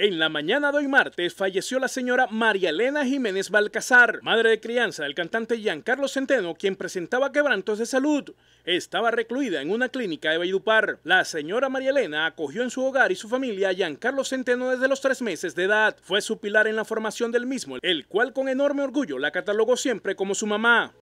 En la mañana de hoy martes falleció la señora María Elena Jiménez Balcazar, madre de crianza del cantante Giancarlo Centeno, quien presentaba quebrantos de salud. Estaba recluida en una clínica de Valledupar. La señora María Elena acogió en su hogar y su familia a Giancarlo Centeno desde los tres meses de edad. Fue su pilar en la formación del mismo, el cual con enorme orgullo la catalogó siempre como su mamá.